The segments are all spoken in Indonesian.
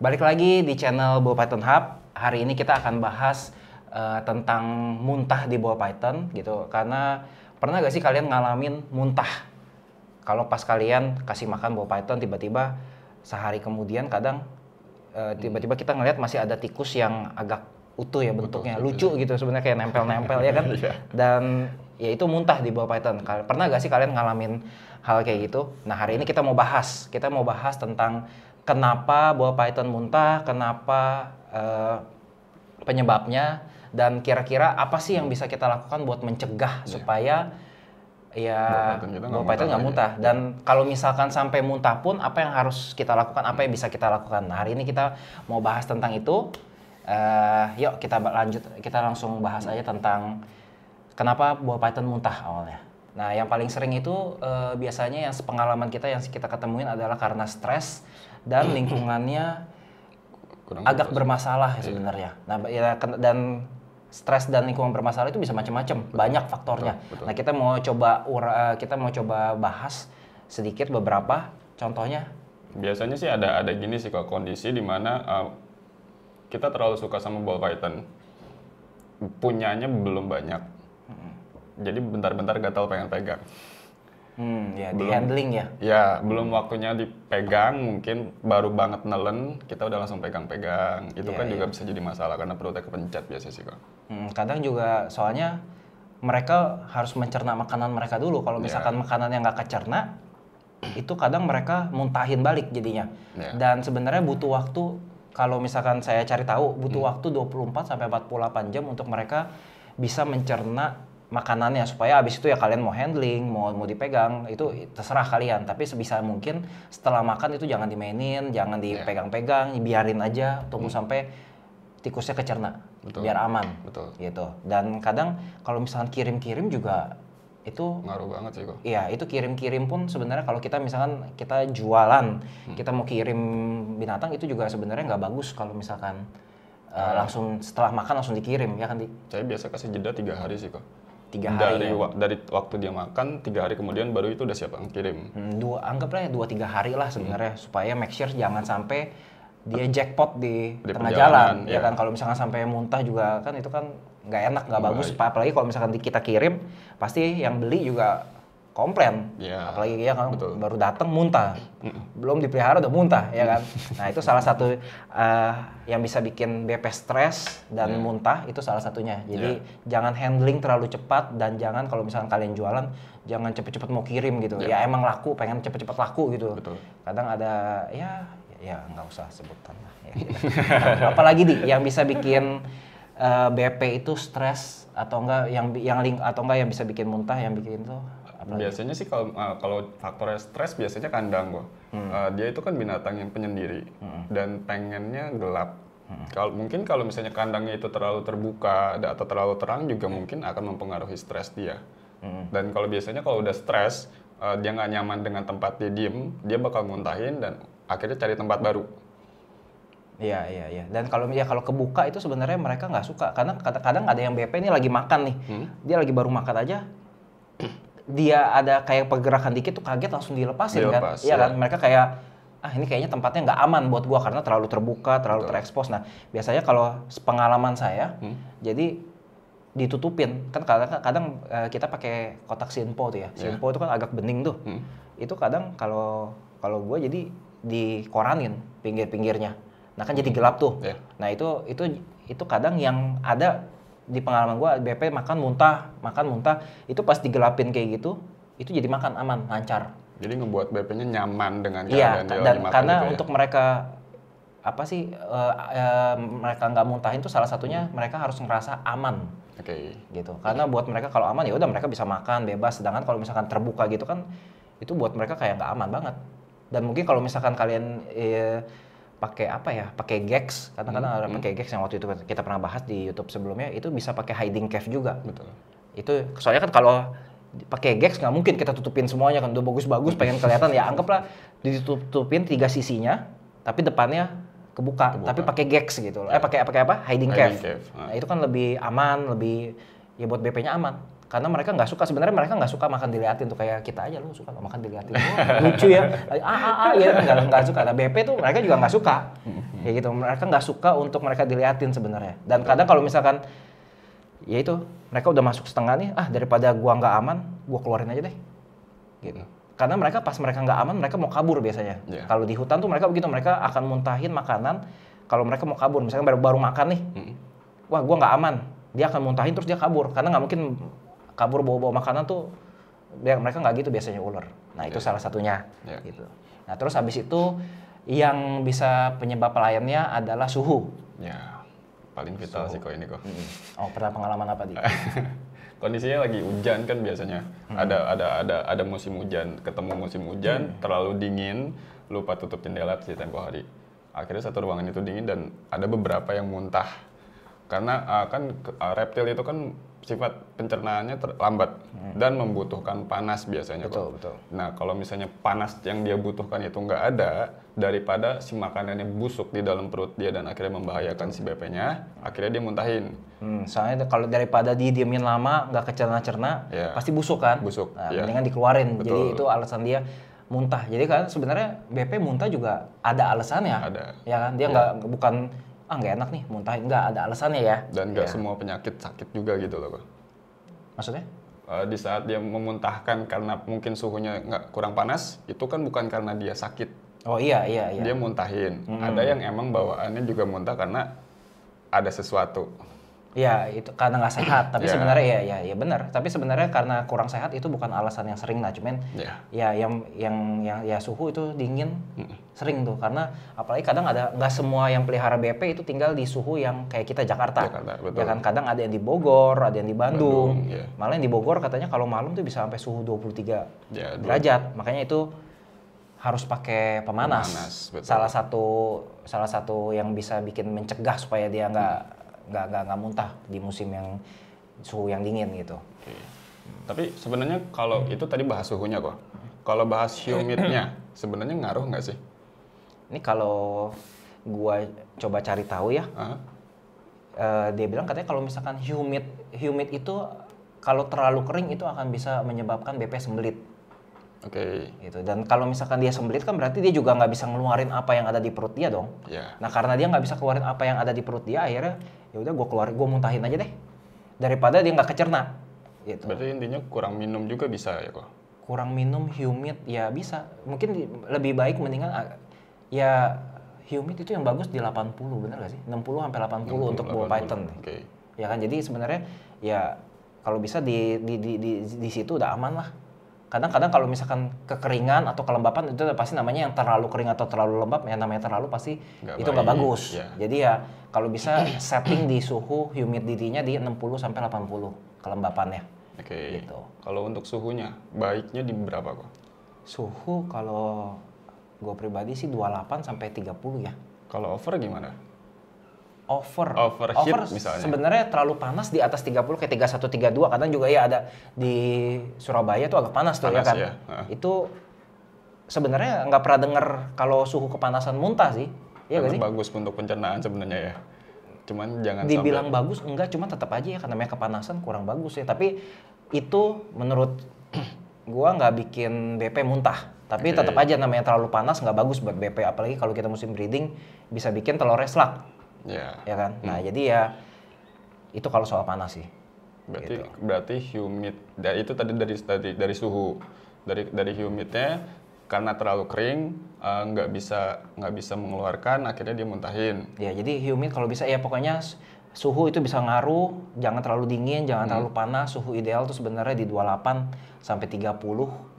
Balik lagi di channel Bull Python Hub. Hari ini kita akan bahas uh, tentang muntah di Bull Python gitu. Karena pernah gak sih kalian ngalamin muntah? Kalau pas kalian kasih makan Bull Python tiba-tiba sehari kemudian kadang eh, hmm. tiba-tiba uh, kita ngelihat masih ada tikus yang agak utuh ya bentuknya lucu gitu sebenarnya kayak nempel-nempel ya kan iya. dan ya itu muntah di bawah Python pernah gak sih kalian ngalamin hal kayak gitu nah hari ini kita mau bahas kita mau bahas tentang kenapa buah Python muntah, kenapa uh, penyebabnya, dan kira-kira apa sih yang bisa kita lakukan buat mencegah yeah. supaya ya buah Python nggak muntah. Dan kalau misalkan sampai muntah pun, apa yang harus kita lakukan, apa yang hmm. bisa kita lakukan. Nah hari ini kita mau bahas tentang itu. Uh, yuk kita lanjut, kita langsung bahas aja tentang kenapa buah Python muntah awalnya. Nah, yang paling sering itu uh, biasanya yang sepengalaman kita yang kita ketemuin adalah karena stres dan lingkungannya Kurang agak bermasalah ya sebenarnya. Nah, ya, dan stres dan lingkungan bermasalah itu bisa macam-macam, banyak faktornya. Betul, betul. Nah, kita mau coba ura, eh, kita mau coba bahas sedikit beberapa contohnya. Biasanya sih ada ada gini sih kok kondisi di mana uh, kita terlalu suka sama ball python. Punyanya belum banyak jadi bentar-bentar gatal pengen pegang Hmm, ya belum, di handling ya. Ya, belum waktunya dipegang, mungkin baru banget nelen, kita udah langsung pegang-pegang. Itu ya, kan ya. juga iya. bisa jadi masalah karena perutnya kepencet biasa sih, Kak. Hmm, kadang juga soalnya mereka harus mencerna makanan mereka dulu. Kalau iya. misalkan ya. makanan yang nggak kecerna, itu kadang mereka muntahin balik jadinya. Ya. Dan sebenarnya butuh waktu kalau misalkan saya cari tahu butuh hmm. waktu 24 sampai 48 jam untuk mereka bisa mencerna makanannya supaya habis itu ya kalian mau handling mau mau dipegang itu terserah kalian tapi sebisa mungkin setelah makan itu jangan dimainin jangan iya. dipegang-pegang biarin aja tunggu hmm. sampai tikusnya kecerna betul. biar aman betul gitu dan kadang kalau misalkan kirim-kirim juga itu ngaruh banget sih kok iya itu kirim-kirim pun sebenarnya kalau kita misalkan kita jualan hmm. kita mau kirim binatang itu juga sebenarnya nggak bagus kalau misalkan Uh, langsung setelah makan langsung dikirim ya kan di saya biasa kasih jeda tiga hari sih kok tiga hari dari, wa, dari waktu dia makan tiga hari kemudian baru itu udah siap kirim hmm, dua anggaplah dua tiga hari lah sebenarnya hmm. supaya make sure jangan sampai dia jackpot di, di tengah jalan ya, ya kan kalau misalkan sampai muntah juga kan itu kan nggak enak nggak bagus apalagi kalau misalkan kita kirim pasti yang beli juga komplain. Yeah. Apalagi ya kan Betul. baru datang muntah. Belum dipelihara udah muntah ya kan. nah, itu salah satu uh, yang bisa bikin BP stres dan yeah. muntah itu salah satunya. Jadi yeah. jangan handling terlalu cepat dan jangan kalau misalkan kalian jualan jangan cepet-cepet mau kirim gitu. Yeah. Ya emang laku, pengen cepet-cepet laku gitu. Betul. Kadang ada ya ya nggak usah sebutan lah. Ya, gitu. nah, apalagi di yang bisa bikin uh, eh, BP itu stres atau enggak yang yang link atau enggak yang bisa bikin muntah yang bikin tuh apa Biasanya sih kalau uh, kalau faktornya stres biasanya kandang gua. Hmm. Uh, dia itu kan binatang yang penyendiri hmm. dan pengennya gelap. Hmm. Kalau mungkin kalau misalnya kandangnya itu terlalu terbuka atau terlalu terang juga mungkin akan mempengaruhi stres dia. Hmm. Dan kalau biasanya kalau udah stres uh, dia nggak nyaman dengan tempat dia diem, dia bakal muntahin dan akhirnya cari tempat baru. Iya iya iya. Dan kalau ya kalau kebuka itu sebenarnya mereka nggak suka karena kadang-kadang ada yang BP ini lagi makan nih, hmm? dia lagi baru makan aja dia ada kayak pergerakan dikit tuh kaget langsung dilepasin kan. Dilepas, kan. Iya ya. kan? Mereka kayak ah ini kayaknya tempatnya nggak aman buat gua karena terlalu terbuka, terlalu Betul. terekspos. Nah, biasanya kalau pengalaman saya, hmm. jadi ditutupin kan kadang kadang eh, kita pakai kotak sinpo tuh ya iya. sinpo yeah. itu kan agak bening tuh hmm. itu kadang kalau kalau gue jadi dikoranin pinggir-pinggirnya nah kan hmm. jadi gelap tuh yeah. nah itu itu itu kadang yang ada di pengalaman gue BP makan muntah makan muntah itu pas digelapin kayak gitu itu jadi makan aman lancar jadi ngebuat BP-nya nyaman dengan iya, cara iya, dan, dan, dimakan karena gitu ya? untuk mereka apa sih uh, uh, mereka nggak muntahin itu salah satunya hmm. mereka harus ngerasa aman okay. gitu karena buat mereka kalau aman ya udah mereka bisa makan bebas sedangkan kalau misalkan terbuka gitu kan itu buat mereka kayak nggak aman banget dan mungkin kalau misalkan kalian eh, pakai apa ya pakai gex kadang-kadang hmm. ada pakai hmm. gex yang waktu itu kita pernah bahas di YouTube sebelumnya itu bisa pakai hiding cave juga betul itu soalnya kan kalau pakai gex nggak mungkin kita tutupin semuanya kan udah bagus-bagus pengen kelihatan ya anggaplah ditutupin tiga sisinya tapi depannya kebuka, kebuka. tapi pakai gex gitu loh eh iya. pakai pakai apa hiding, cave, cave. Nah. nah, itu kan lebih aman lebih ya buat BP-nya aman karena mereka nggak suka sebenarnya mereka nggak suka makan diliatin tuh kayak kita aja lu suka makan diliatin oh, lucu ya ah ah ah ya nggak nggak suka nah BP tuh mereka juga nggak suka mm-hmm. kayak gitu mereka nggak suka untuk mereka diliatin sebenarnya dan kadang kalau misalkan ya itu mereka udah masuk setengah nih ah daripada gua nggak aman gua keluarin aja deh gitu karena mereka pas mereka nggak aman mereka mau kabur biasanya yeah. kalau di hutan tuh mereka begitu mereka akan muntahin makanan kalau mereka mau kabur misalnya baru baru makan nih wah gua nggak aman dia akan muntahin terus dia kabur karena nggak mungkin kabur bawa-bawa makanan tuh biar mereka nggak gitu biasanya ular. Nah itu yeah. salah satunya. Yeah. Gitu. Nah terus habis itu yang bisa penyebab lainnya adalah suhu. Ya paling vital suhu. sih kok ini kok. Mm -hmm. Oh pernah pengalaman apa di? Kondisinya lagi hujan kan biasanya. Mm hmm. Ada ada ada ada musim hujan, ketemu musim hujan, mm hmm. terlalu dingin, lupa tutup jendela sih tempo hari. Akhirnya satu ruangan itu dingin dan ada beberapa yang muntah. Karena uh, kan uh, reptil itu kan sifat pencernaannya terlambat hmm. dan membutuhkan panas biasanya. Betul, kok. betul. Nah, kalau misalnya panas yang dia butuhkan itu nggak ada, daripada si makanannya busuk di dalam perut dia dan akhirnya membahayakan si BP-nya, akhirnya dia muntahin. Hmm, soalnya kalau daripada diamin lama nggak kecerna-cerna, yeah. pasti busuk kan? Busuk. Nah, yeah. mendingan dikeluarin. Betul. Jadi itu alasan dia muntah. Jadi kan sebenarnya BP muntah juga ada alasannya. Ada. Ya kan? Dia iya. nggak yeah. bukan ah nggak enak nih muntah nggak ada alasannya ya dan nggak ya. semua penyakit sakit juga gitu loh kok maksudnya eh, di saat dia memuntahkan karena mungkin suhunya nggak kurang panas itu kan bukan karena dia sakit oh iya iya iya dia muntahin hmm. ada yang emang bawaannya juga muntah karena ada sesuatu Ya itu karena nggak sehat. Tapi yeah. sebenarnya ya ya ya benar. Tapi sebenarnya karena kurang sehat itu bukan alasan yang sering lah. Cuman yeah. ya yang yang yang ya suhu itu dingin mm. sering tuh. Karena apalagi kadang ada nggak semua yang pelihara BP itu tinggal di suhu yang kayak kita Jakarta. Jakarta Ya kan kadang ada yang di Bogor, ada yang di Bandung. Bandung yeah. Malah yang di Bogor katanya kalau malam tuh bisa sampai suhu 23 yeah, derajat. Makanya itu harus pakai pemanas. pemanas Salah satu salah satu yang bisa bikin mencegah supaya dia nggak mm nggak nggak nggak muntah di musim yang suhu yang dingin gitu. Oke. Tapi sebenarnya kalau itu tadi bahas suhunya kok. Kalau bahas humidnya, sebenarnya ngaruh nggak sih? Ini kalau gua coba cari tahu ya. Uh -huh. Eh, uh, dia bilang katanya kalau misalkan humid humid itu kalau terlalu kering itu akan bisa menyebabkan BP sembelit. Oke. Okay. Gitu. Dan kalau misalkan dia sembelit kan berarti dia juga nggak bisa ngeluarin apa yang ada di perut dia dong. Yeah. Nah karena dia nggak bisa keluarin apa yang ada di perut dia akhirnya ya udah gue keluar gue muntahin aja deh daripada dia nggak kecerna gitu berarti intinya kurang minum juga bisa ya kok kurang minum humid ya bisa mungkin lebih baik mendingan ah, ya humid itu yang bagus di 80 bener gak sih 60 sampai 80, 60, untuk bull python okay. ya kan jadi sebenarnya ya kalau bisa di di, di di di situ udah aman lah kadang-kadang kalau misalkan kekeringan atau kelembapan itu pasti namanya yang terlalu kering atau terlalu lembab yang namanya terlalu pasti gak itu nggak bagus yeah. jadi ya kalau bisa setting di suhu humidity-nya di 60 sampai 80 kelembapannya oke okay. gitu kalau untuk suhunya baiknya di berapa kok suhu kalau gue pribadi sih 28 sampai 30 ya kalau over gimana over. Over, over misalnya. Sebenarnya terlalu panas di atas 30 kayak 31 32 kadang juga ya ada di Surabaya tuh agak panas tuh ya kan. Ya. Itu sebenarnya nggak pernah dengar kalau suhu kepanasan muntah sih. Iya gak sih? Bagus untuk pencernaan sebenarnya ya. Cuman jangan dibilang sampai... bagus enggak, cuma tetap aja ya karena namanya kepanasan kurang bagus ya. Tapi itu menurut gua nggak bikin BP muntah. Tapi okay. tetap aja namanya terlalu panas nggak bagus buat BP apalagi kalau kita musim breeding bisa bikin telur reslak yeah. ya kan nah, hmm. nah jadi ya itu kalau soal panas sih berarti gitu. berarti humid ya itu tadi dari dari dari suhu dari dari humidnya karena terlalu kering eh, nggak uh, bisa nggak bisa mengeluarkan akhirnya dia muntahin ya jadi humid kalau bisa ya pokoknya suhu itu bisa ngaruh jangan terlalu dingin jangan hmm. terlalu panas suhu ideal tuh sebenarnya di 28 sampai 30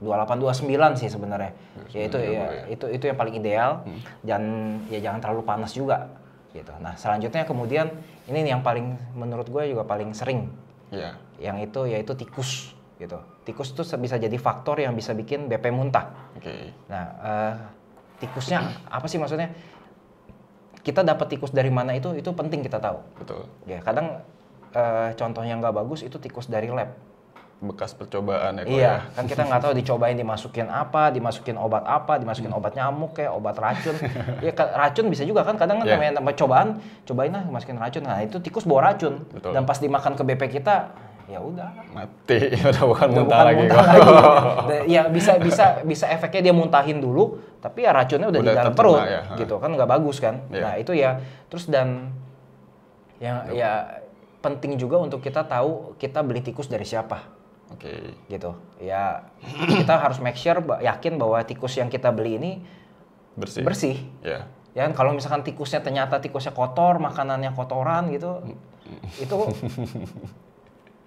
28 29 sih sebenarnya ya itu ya, ya itu itu yang paling ideal hmm. dan ya jangan terlalu panas juga gitu. Nah selanjutnya kemudian ini yang paling menurut gue juga paling sering, yeah. yang itu yaitu tikus gitu. Tikus tuh bisa jadi faktor yang bisa bikin BP muntah. Okay. Nah, uh, tikusnya apa sih maksudnya? Kita dapat tikus dari mana itu itu penting kita tahu. Betul. Ya, kadang uh, eh, contoh yang nggak bagus itu tikus dari lab bekas percobaan ya. Iya, ya. kan kita nggak tahu dicobain dimasukin apa, dimasukin obat apa, dimasukin hmm. obat nyamuk ya obat racun. ya racun bisa juga kan kadang kan yeah. namanya cobaan, cobain lah masukin racun. Nah, itu tikus bawa racun. Betul. Dan pas dimakan ke BP kita ya udah mati udah bukan udah muntah bukan lagi, muntah lagi. ya bisa bisa bisa efeknya dia muntahin dulu tapi ya racunnya udah, udah di dalam perut ya. gitu kan nggak bagus kan yeah. nah itu ya terus dan yang ya penting juga untuk kita tahu kita beli tikus dari siapa Oke. Okay. Gitu. Ya kita harus make sure yakin bahwa tikus yang kita beli ini bersih. Bersih. Yeah. Ya kan kalau misalkan tikusnya ternyata tikusnya kotor, makanannya kotoran gitu, itu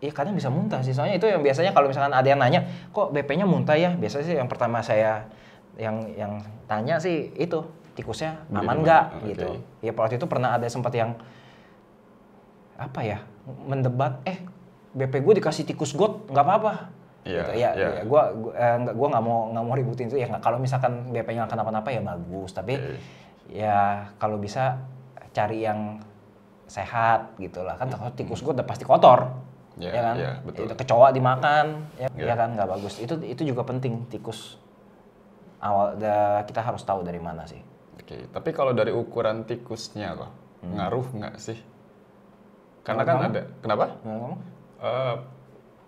Iya kadang bisa muntah sih, soalnya itu yang biasanya kalau misalkan ada yang nanya, kok BP-nya muntah ya? Biasanya sih yang pertama saya yang yang tanya sih itu tikusnya aman nggak okay. gitu. Ya waktu itu pernah ada sempat yang apa ya mendebat, eh BP gue dikasih tikus got nggak apa-apa Iya, gitu. Iya, iya. ya, gue eh, nggak mau nggak mau ributin itu ya. Kalau misalkan BP-nya kenapa-napa ya bagus, tapi yeah. Iya. ya kalau bisa cari yang sehat gitulah. Kan takut tikus gue udah pasti kotor, yeah, ya kan? Yeah, betul. Itu kecoa dimakan, ya, yeah. ya kan nggak bagus. Itu itu juga penting tikus awal da, kita harus tahu dari mana sih. Oke, okay. tapi kalau dari ukuran tikusnya loh, hmm. ngaruh nggak sih? Karena kan ada, Kenapa? Eh,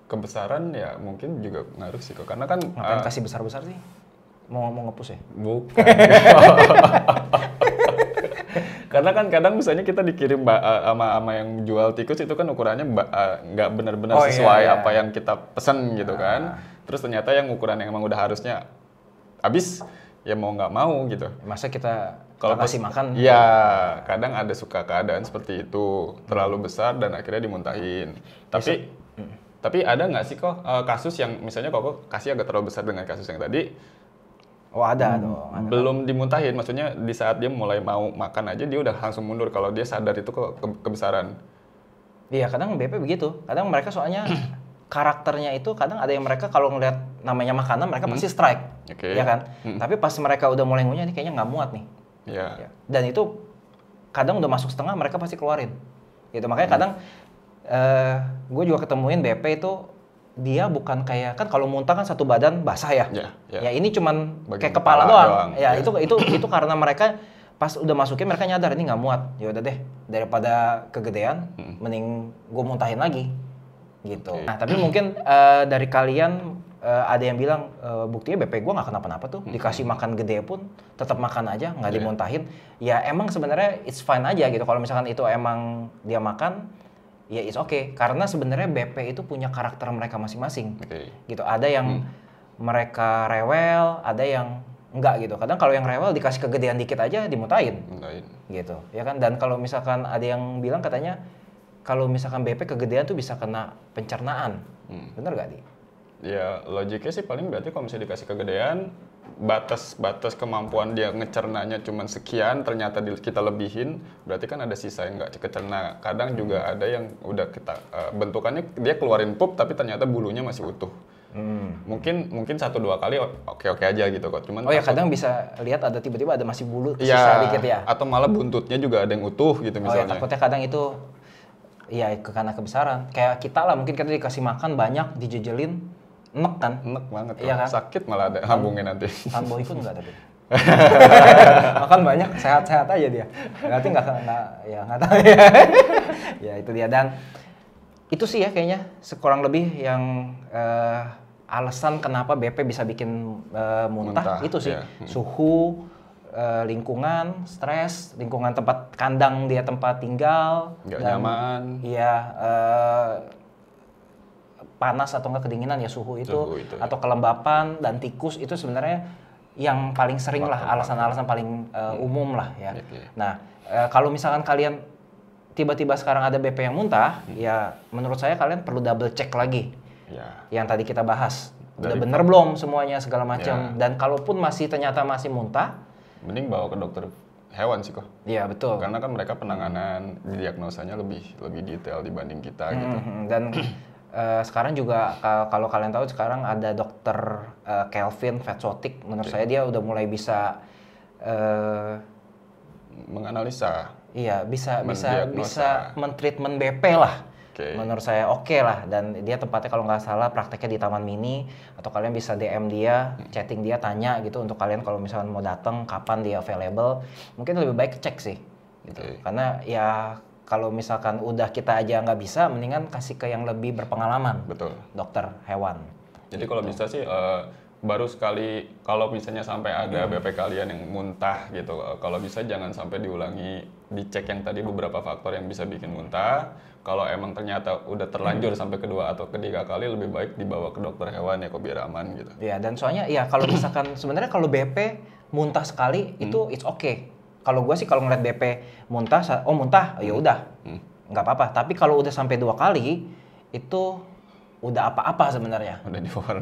kebesaran ya mungkin juga ngaruh sih kok karena kan uh, kasih besar besar sih mau mau ngepus ya bukan karena kan kadang misalnya kita dikirim ama eh, sama sama yang jual tikus itu kan ukurannya nggak uh, benar-benar oh, iya, sesuai iya, iya. apa yang kita pesen gitu nah. kan ah. terus ternyata yang ukuran yang emang udah harusnya habis ya mau nggak mau gitu. Masa kita kalau kasih makan? Iya, kadang ada suka keadaan seperti itu terlalu besar dan akhirnya dimuntahin. Tapi Bisa. Hmm. tapi ada nggak sih kok uh, kasus yang misalnya kok kasih agak terlalu besar dengan kasus yang tadi? Oh ada hmm, dong. Ada belum kan? dimuntahin, maksudnya di saat dia mulai mau makan aja dia udah langsung mundur kalau dia sadar itu ke, ke kebesaran. Iya kadang BP begitu. Kadang mereka soalnya karakternya itu kadang ada yang mereka kalau ngeliat namanya makanan mereka hmm. pasti strike, okay. ya kan? Hmm. Tapi pas mereka udah mulai ngunyah ini kayaknya nggak muat nih. Yeah. Ya. Dan itu kadang udah masuk setengah mereka pasti keluarin. Gitu makanya hmm. kadang uh, eh, gue juga ketemuin BP itu dia bukan kayak kan kalau muntah kan satu badan basah ya. Yeah, yeah. Ya ini cuman Bagi kayak kepala, kepala doang. doang. Ya yeah. itu itu itu karena mereka pas udah masukin mereka nyadar ini nggak muat. Ya udah deh daripada kegedean hmm. mending gue muntahin lagi gitu. Okay. Nah, tapi mungkin uh, dari kalian uh, ada yang bilang uh, buktinya BP gue nggak kenapa-napa tuh hmm. dikasih makan gede pun tetap makan aja nggak iya. dimuntahin ya emang sebenarnya it's fine aja gitu kalau misalkan itu emang dia makan ya it's okay karena sebenarnya BP itu punya karakter mereka masing-masing okay. gitu ada yang hmm. mereka rewel ada yang enggak gitu kadang kalau yang rewel dikasih kegedean dikit aja dimuntahin gitu ya kan dan kalau misalkan ada yang bilang katanya kalau misalkan BP kegedean tuh bisa kena pencernaan hmm. bener gak di ya logiknya sih paling berarti kalau misalnya dikasih kegedean batas-batas kemampuan dia ngecernanya cuma sekian ternyata kita lebihin berarti kan ada sisa yang nggak kecerna kadang juga hmm. ada yang udah kita uh, bentukannya dia keluarin pup tapi ternyata bulunya masih utuh Hmm. Mungkin mungkin satu dua kali oke oke aja gitu kok. Cuman Oh ya kadang bisa lihat ada tiba-tiba ada masih bulu iya, sisa ya, dikit ya. Atau malah buntutnya juga ada yang utuh gitu misalnya. Oh ya takutnya kadang itu ya karena kebesaran. Kayak kita lah mungkin kita dikasih makan banyak dijejelin enek kan? Enek banget. Iya kan? Sakit malah ada lambungnya nanti. Lambung itu enggak tapi. Makan banyak, sehat-sehat aja dia. Nanti nggak kena, ya enggak tahu ya. ya itu dia dan itu sih ya kayaknya sekurang lebih yang uh, alasan kenapa BP bisa bikin uh, muntah, muntah itu sih yeah. Hmm. suhu, eh, lingkungan, stres, lingkungan tempat kandang dia tempat tinggal, nggak nyaman, iya. Uh, panas atau enggak kedinginan ya suhu itu, suhu itu ya. atau kelembapan dan tikus itu sebenarnya yang paling sering lah alasan-alasan paling uh, umum lah ya. Okay. Nah uh, kalau misalkan kalian tiba-tiba sekarang ada BP yang muntah, hmm. ya menurut saya kalian perlu double check lagi ya. yang tadi kita bahas. Dari Udah bener belum semuanya segala macam. Ya. Dan kalaupun masih ternyata masih muntah, mending bawa ke dokter hewan sih kok. Iya betul. Karena kan mereka penanganan diagnosanya lebih lebih detail dibanding kita gitu. hmm, gitu. Dan Eh, sekarang juga kalau kalian tahu sekarang ada dokter uh, Kelvin Vetsotik menurut okay. saya dia udah mulai bisa uh, menganalisa iya bisa bisa bisa mentreatment BP lah okay. menurut saya oke okay lah dan dia tempatnya kalau nggak salah prakteknya di Taman Mini atau kalian bisa DM dia, hmm. chatting dia tanya gitu untuk kalian kalau misalnya mau datang kapan dia available mungkin lebih baik cek sih gitu okay. karena ya kalau misalkan udah kita aja nggak bisa, mendingan kasih ke yang lebih berpengalaman. Betul. Dokter hewan. Jadi gitu. kalau bisa sih uh, baru sekali kalau misalnya sampai ada hmm. BP kalian yang muntah gitu, eh, kalau bisa jangan sampai diulangi, dicek yang tadi beberapa faktor yang bisa bikin muntah. Kalau emang ternyata udah terlanjur hmm. sampai kedua atau ketiga kali lebih baik dibawa ke dokter hewan ya kok biar aman gitu. Iya, dan soalnya ya kalau misalkan sebenarnya kalau BP muntah sekali hmm. itu it's okay kalau gue sih kalau ngeliat BP muntah oh muntah ya hmm. udah hmm. apa-apa tapi kalau udah sampai dua kali itu udah apa-apa sebenarnya udah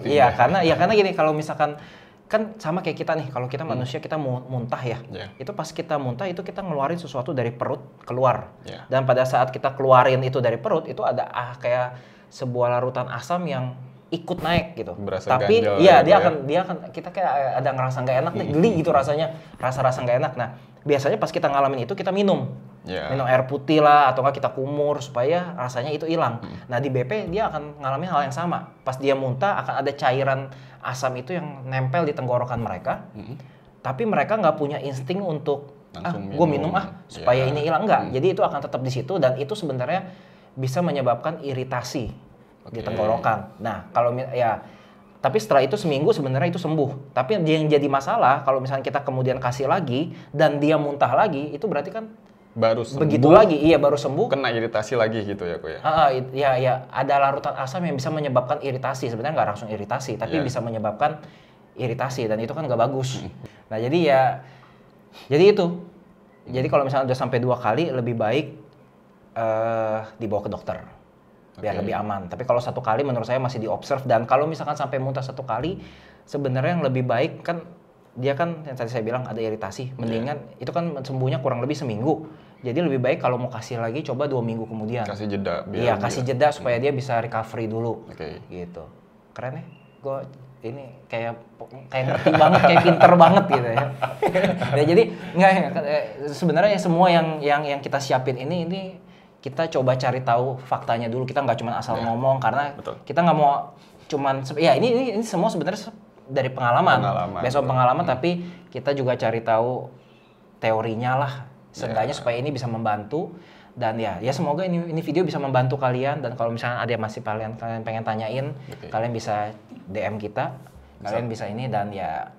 iya karena ya karena gini kalau misalkan kan sama kayak kita nih kalau kita hmm. manusia kita muntah ya yeah. itu pas kita muntah itu kita ngeluarin sesuatu dari perut keluar yeah. dan pada saat kita keluarin itu dari perut itu ada ah kayak sebuah larutan asam yang ikut naik gitu Berasa tapi iya gitu dia ya. akan dia akan kita kayak ada ngerasa nggak enak nih geli gitu rasanya rasa-rasa nggak enak nah biasanya pas kita ngalamin itu kita minum. Yeah. Minum air putih lah atau enggak kita kumur supaya rasanya itu hilang. Hmm. Nah, di BP dia akan ngalamin hal yang sama. Pas dia muntah akan ada cairan asam itu yang nempel di tenggorokan mereka. Hmm. Tapi mereka nggak punya insting untuk ah, Langsung ah, gue minum ah iya. supaya yeah. ini hilang enggak. Hmm. Jadi itu akan tetap di situ dan itu sebenarnya bisa menyebabkan iritasi okay. di tenggorokan. Nah, kalau ya tapi setelah itu seminggu sebenarnya itu sembuh. Tapi yang jadi masalah kalau misalnya kita kemudian kasih lagi dan dia muntah lagi, itu berarti kan baru sembuh. Begitu lagi, iya baru sembuh. Kena iritasi lagi gitu ya, Kuya. Heeh, iya iya ada larutan asam yang bisa menyebabkan iritasi. Sebenarnya nggak langsung iritasi, tapi yeah. bisa menyebabkan iritasi dan itu kan nggak bagus. Hmm. nah, jadi ya jadi itu. Jadi kalau misalnya udah sampai dua kali lebih baik uh, dibawa ke dokter biar lebih aman. Tapi kalau satu kali menurut saya masih diobserve dan kalau misalkan sampai muntah satu kali sebenarnya yang lebih baik kan dia kan yang tadi saya bilang ada iritasi, iya. mendingan yeah. itu kan sembuhnya kurang lebih seminggu. Jadi lebih baik kalau mau kasih lagi coba dua minggu kemudian. Kasih jeda. Iya kasih dia. jeda supaya hmm. dia bisa recovery dulu. Oke. Okay. Gitu. Keren ya, gue ini kayak kayak ngerti banget, kayak pinter banget gitu ya. ya jadi nggak eh, sebenarnya semua yang yang yang kita siapin ini ini kita coba cari tahu faktanya dulu. Kita nggak cuma asal yeah. ngomong karena Betul. kita nggak mau cuman ya ini ini, ini semua sebenarnya dari pengalaman, pengalaman besok pengalaman hmm. tapi kita juga cari tahu teorinya lah ya. seenggaknya yeah. supaya ini bisa membantu dan ya ya semoga ini ini video bisa membantu kalian dan kalau misalnya ada yang masih kalian kalian pengen tanyain okay. kalian bisa DM kita kalian bisa, bisa ini dan ya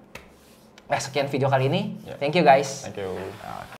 eh, sekian video kali ini yeah. thank you guys thank you nah.